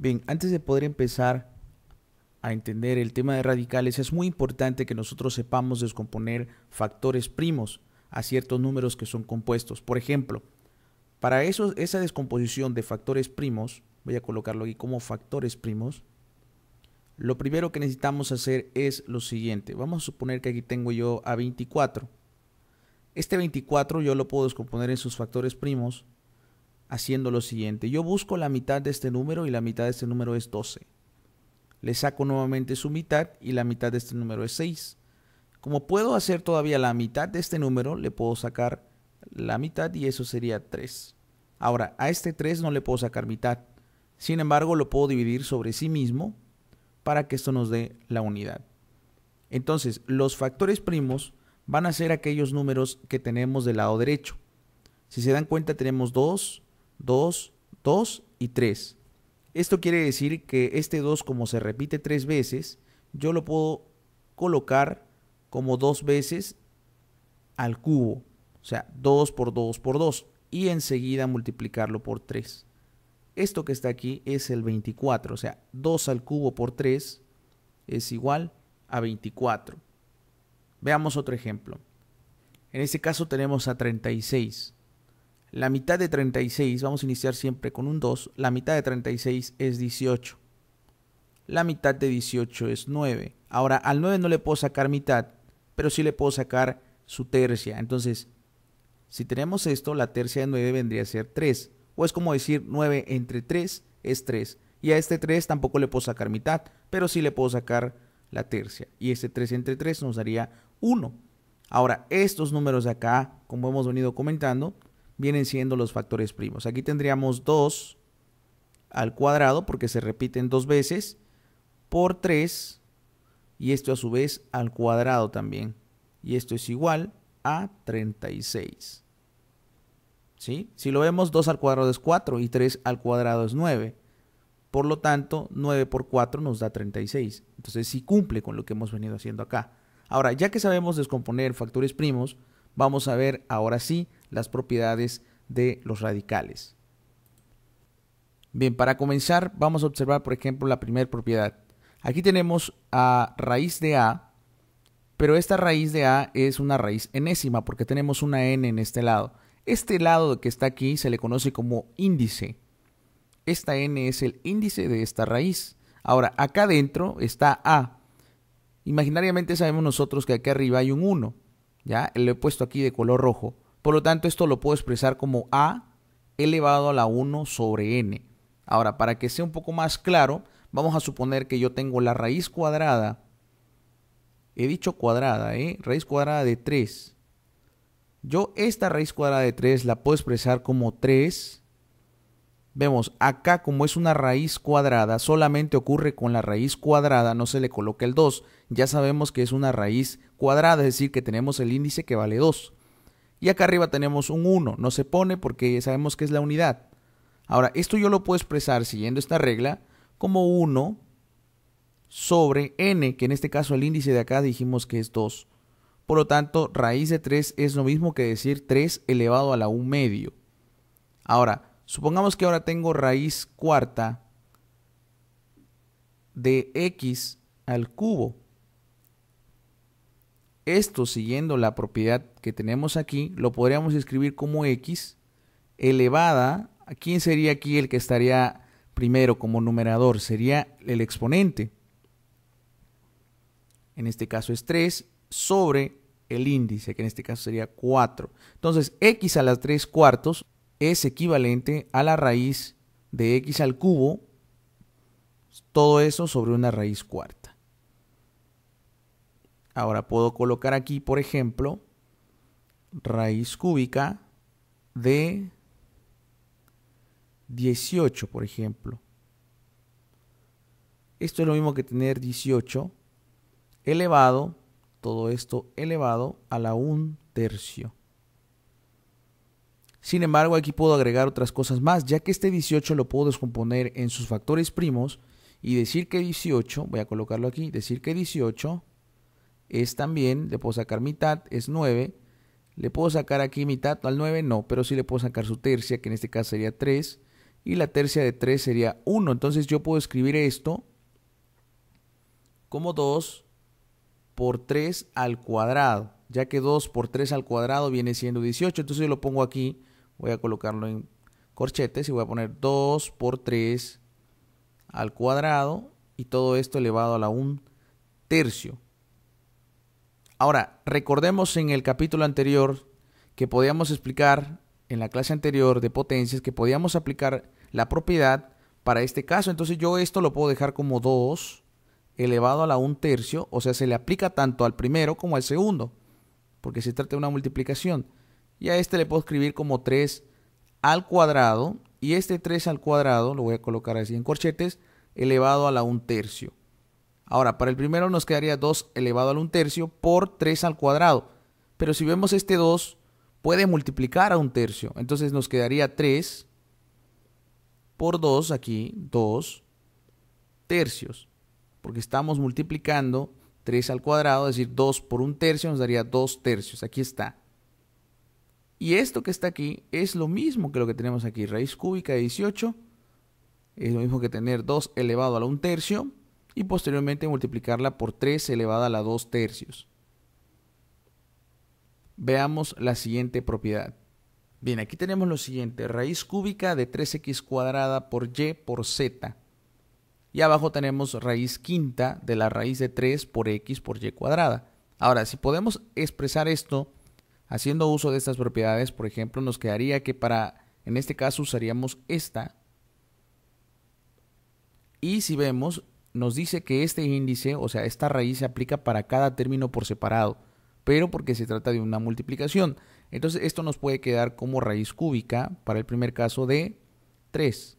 Bien, antes de poder empezar a entender el tema de radicales, es muy importante que nosotros sepamos descomponer factores primos a ciertos números que son compuestos. Por ejemplo, para eso, esa descomposición de factores primos, voy a colocarlo aquí como factores primos, lo primero que necesitamos hacer es lo siguiente. Vamos a suponer que aquí tengo yo a 24. Este 24 yo lo puedo descomponer en sus factores primos haciendo lo siguiente. Yo busco la mitad de este número y la mitad de este número es 12. Le saco nuevamente su mitad y la mitad de este número es 6. Como puedo hacer todavía la mitad de este número, le puedo sacar la mitad y eso sería 3. Ahora, a este 3 no le puedo sacar mitad. Sin embargo, lo puedo dividir sobre sí mismo para que esto nos dé la unidad. Entonces, los factores primos van a ser aquellos números que tenemos del lado derecho. Si se dan cuenta, tenemos 2, 2, 2 y 3. Esto quiere decir que este 2 como se repite 3 veces, yo lo puedo colocar como 2 veces al cubo. O sea, 2 por 2 por 2 y enseguida multiplicarlo por 3. Esto que está aquí es el 24, o sea, 2 al cubo por 3 es igual a 24. Veamos otro ejemplo. En este caso tenemos a 36. La mitad de 36, vamos a iniciar siempre con un 2, la mitad de 36 es 18. La mitad de 18 es 9. Ahora, al 9 no le puedo sacar mitad, pero sí le puedo sacar su tercia. Entonces, si tenemos esto, la tercia de 9 vendría a ser 3. O es como decir 9 entre 3 es 3. Y a este 3 tampoco le puedo sacar mitad, pero sí le puedo sacar la tercia. Y este 3 entre 3 nos daría 1. Ahora, estos números de acá, como hemos venido comentando, vienen siendo los factores primos. Aquí tendríamos 2 al cuadrado porque se repiten dos veces por 3 y esto a su vez al cuadrado también. Y esto es igual a 36. ¿Sí? Si lo vemos, 2 al cuadrado es 4 y 3 al cuadrado es 9. Por lo tanto, 9 por 4 nos da 36. Entonces sí cumple con lo que hemos venido haciendo acá. Ahora, ya que sabemos descomponer factores primos, vamos a ver ahora sí las propiedades de los radicales. Bien, para comenzar vamos a observar por ejemplo la primera propiedad. Aquí tenemos a raíz de A, pero esta raíz de A es una raíz enésima porque tenemos una n en este lado. Este lado que está aquí se le conoce como índice. Esta n es el índice de esta raíz. Ahora, acá dentro está A. Imaginariamente sabemos nosotros que aquí arriba hay un 1. ¿ya? Lo he puesto aquí de color rojo. Por lo tanto, esto lo puedo expresar como a elevado a la 1 sobre n. Ahora, para que sea un poco más claro, vamos a suponer que yo tengo la raíz cuadrada, he dicho cuadrada, ¿eh? raíz cuadrada de 3. Yo esta raíz cuadrada de 3 la puedo expresar como 3. Vemos, acá como es una raíz cuadrada, solamente ocurre con la raíz cuadrada, no se le coloca el 2. Ya sabemos que es una raíz cuadrada, es decir, que tenemos el índice que vale 2. Y acá arriba tenemos un 1, no se pone porque sabemos que es la unidad. Ahora, esto yo lo puedo expresar siguiendo esta regla como 1 sobre n, que en este caso el índice de acá dijimos que es 2. Por lo tanto, raíz de 3 es lo mismo que decir 3 elevado a la 1 medio. Ahora, supongamos que ahora tengo raíz cuarta de x al cubo. Esto siguiendo la propiedad que tenemos aquí, lo podríamos escribir como x elevada. ¿Quién sería aquí el que estaría primero como numerador? Sería el exponente. En este caso es 3 sobre el índice, que en este caso sería 4. Entonces, x a las 3 cuartos es equivalente a la raíz de x al cubo, todo eso sobre una raíz cuarta. Ahora puedo colocar aquí, por ejemplo, raíz cúbica de 18, por ejemplo. Esto es lo mismo que tener 18 elevado, todo esto elevado a la 1 tercio. Sin embargo, aquí puedo agregar otras cosas más, ya que este 18 lo puedo descomponer en sus factores primos y decir que 18, voy a colocarlo aquí, decir que 18 es también, le puedo sacar mitad, es 9. Le puedo sacar aquí mitad, al 9 no, pero sí le puedo sacar su tercia, que en este caso sería 3. Y la tercia de 3 sería 1. Entonces yo puedo escribir esto como 2 por 3 al cuadrado, ya que 2 por 3 al cuadrado viene siendo 18. Entonces yo lo pongo aquí, voy a colocarlo en corchetes y voy a poner 2 por 3 al cuadrado y todo esto elevado a la 1 tercio. Ahora, recordemos en el capítulo anterior que podíamos explicar, en la clase anterior de potencias, que podíamos aplicar la propiedad para este caso. Entonces yo esto lo puedo dejar como 2 elevado a la 1 tercio, o sea, se le aplica tanto al primero como al segundo, porque se trata de una multiplicación. Y a este le puedo escribir como 3 al cuadrado, y este 3 al cuadrado, lo voy a colocar así en corchetes, elevado a la 1 tercio. Ahora, para el primero nos quedaría 2 elevado al 1 tercio por 3 al cuadrado. Pero si vemos este 2, puede multiplicar a 1 tercio. Entonces nos quedaría 3 por 2 aquí, 2 tercios. Porque estamos multiplicando 3 al cuadrado, es decir, 2 por 1 tercio nos daría 2 tercios. Aquí está. Y esto que está aquí es lo mismo que lo que tenemos aquí. Raíz cúbica de 18 es lo mismo que tener 2 elevado a 1 tercio y posteriormente multiplicarla por 3 elevada a la 2 tercios. Veamos la siguiente propiedad. Bien, aquí tenemos lo siguiente, raíz cúbica de 3x cuadrada por y por z. Y abajo tenemos raíz quinta de la raíz de 3 por x por y cuadrada. Ahora, si podemos expresar esto haciendo uso de estas propiedades, por ejemplo, nos quedaría que para, en este caso usaríamos esta. Y si vemos, nos dice que este índice, o sea, esta raíz se aplica para cada término por separado, pero porque se trata de una multiplicación. Entonces esto nos puede quedar como raíz cúbica para el primer caso de 3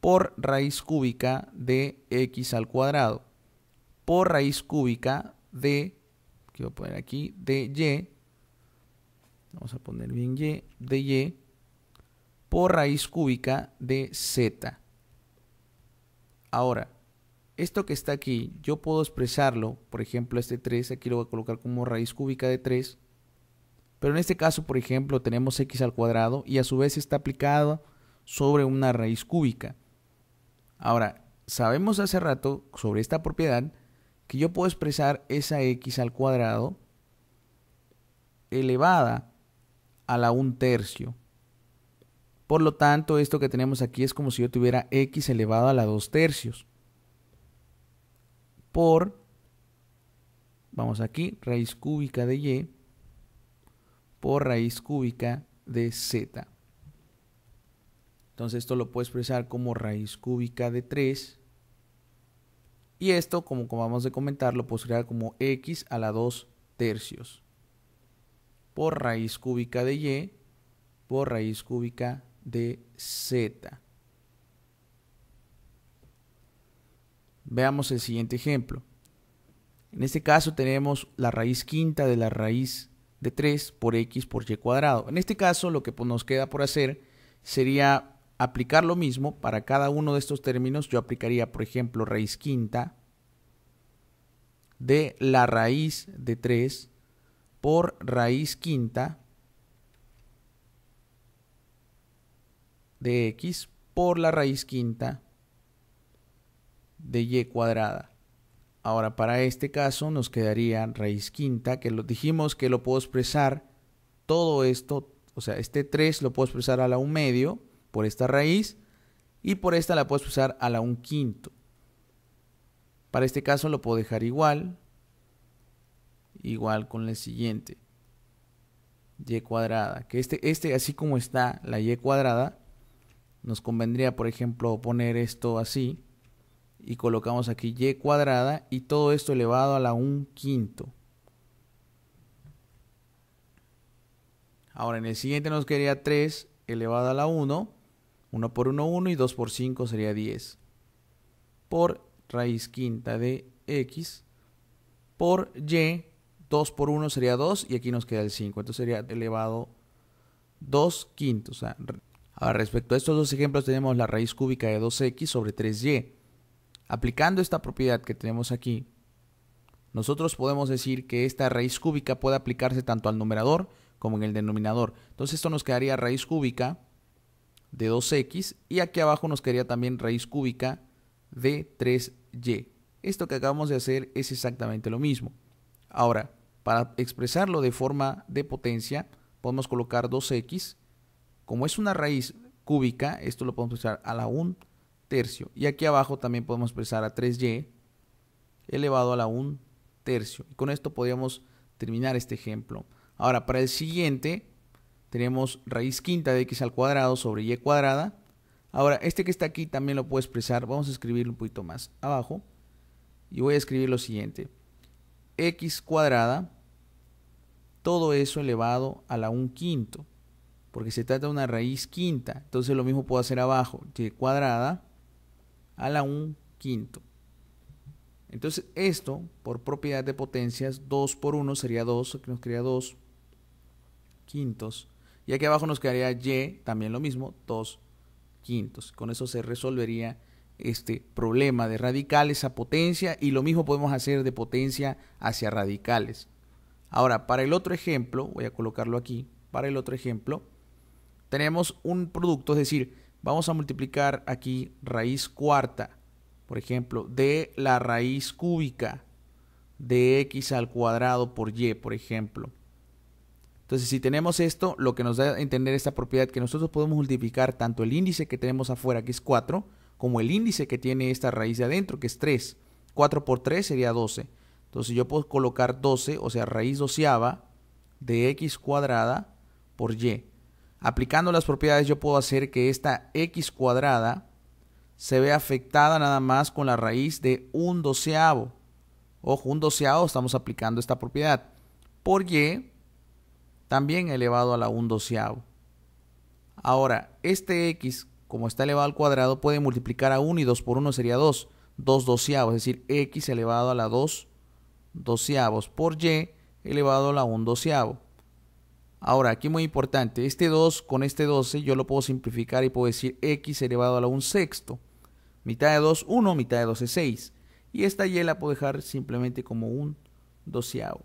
por raíz cúbica de x al cuadrado por raíz cúbica de, que voy a poner aquí, de y, vamos a poner bien y, de y por raíz cúbica de z. Ahora, esto que está aquí, yo puedo expresarlo, por ejemplo, este 3, aquí lo voy a colocar como raíz cúbica de 3, pero en este caso, por ejemplo, tenemos x al cuadrado y a su vez está aplicado sobre una raíz cúbica. Ahora, sabemos hace rato sobre esta propiedad que yo puedo expresar esa x al cuadrado elevada a la 1 tercio. Por lo tanto, esto que tenemos aquí es como si yo tuviera x elevado a la 2 tercios por, vamos aquí, raíz cúbica de y por raíz cúbica de z. Entonces esto lo puedo expresar como raíz cúbica de 3. Y esto, como acabamos de comentar, lo puedo expresar como x a la 2 tercios. Por raíz cúbica de y por raíz cúbica de z. Veamos el siguiente ejemplo. En este caso tenemos la raíz quinta de la raíz de 3 por x por y cuadrado. En este caso lo que pues, nos queda por hacer sería aplicar lo mismo para cada uno de estos términos. Yo aplicaría, por ejemplo, raíz quinta de la raíz de 3 por raíz quinta de x por la raíz quinta de y cuadrada. Ahora, para este caso nos quedaría raíz quinta, que lo, dijimos que lo puedo expresar todo esto, o sea, este 3 lo puedo expresar a la 1 medio por esta raíz y por esta la puedo expresar a la 1 quinto. Para este caso lo puedo dejar igual, igual con la siguiente, y cuadrada, que este, este así como está la y cuadrada, nos convendría, por ejemplo, poner esto así, y colocamos aquí y cuadrada y todo esto elevado a la 1 quinto. Ahora en el siguiente nos quedaría 3 elevado a la 1, 1 por 1, 1 y 2 por 5 sería 10, por raíz quinta de x, por y, 2 por 1 sería 2 y aquí nos queda el 5, entonces sería elevado 2 quintos. respecto a estos dos ejemplos tenemos la raíz cúbica de 2x sobre 3y. Aplicando esta propiedad que tenemos aquí, nosotros podemos decir que esta raíz cúbica puede aplicarse tanto al numerador como en el denominador. Entonces esto nos quedaría raíz cúbica de 2x y aquí abajo nos quedaría también raíz cúbica de 3y. Esto que acabamos de hacer es exactamente lo mismo. Ahora, para expresarlo de forma de potencia, podemos colocar 2x. Como es una raíz cúbica, esto lo podemos usar a la 1 y aquí abajo también podemos expresar a 3y elevado a la 1 tercio. Y con esto podríamos terminar este ejemplo. Ahora, para el siguiente, tenemos raíz quinta de x al cuadrado sobre y cuadrada. Ahora, este que está aquí también lo puedo expresar. Vamos a escribirlo un poquito más abajo. Y voy a escribir lo siguiente. x cuadrada, todo eso elevado a la 1 quinto. Porque se trata de una raíz quinta. Entonces lo mismo puedo hacer abajo. Y cuadrada a la 1 quinto. Entonces esto, por propiedad de potencias, 2 por 1 sería 2, que nos queda 2 quintos. Y aquí abajo nos quedaría y, también lo mismo, 2 quintos. Con eso se resolvería este problema de radicales a potencia y lo mismo podemos hacer de potencia hacia radicales. Ahora, para el otro ejemplo, voy a colocarlo aquí, para el otro ejemplo, tenemos un producto, es decir, vamos a multiplicar aquí raíz cuarta, por ejemplo, de la raíz cúbica de x al cuadrado por y, por ejemplo. Entonces, si tenemos esto, lo que nos da a entender esta propiedad que nosotros podemos multiplicar tanto el índice que tenemos afuera, que es 4, como el índice que tiene esta raíz de adentro, que es 3. 4 por 3 sería 12. Entonces yo puedo colocar 12, o sea, raíz doceava de x cuadrada por y. Aplicando las propiedades yo puedo hacer que esta x cuadrada se vea afectada nada más con la raíz de un doceavo. Ojo, un doceavo estamos aplicando esta propiedad. Por y también elevado a la un doceavo. Ahora, este x, como está elevado al cuadrado, puede multiplicar a 1 y 2 por 1 sería 2. 2 doceavos, es decir, x elevado a la 2 doceavos por y elevado a la 1 doceavo. Ahora, aquí muy importante, este 2 con este 12 yo lo puedo simplificar y puedo decir x elevado a la 1 sexto. Mitad de 2, 1, mitad de 2 es 6. Y esta y la puedo dejar simplemente como un doceavo.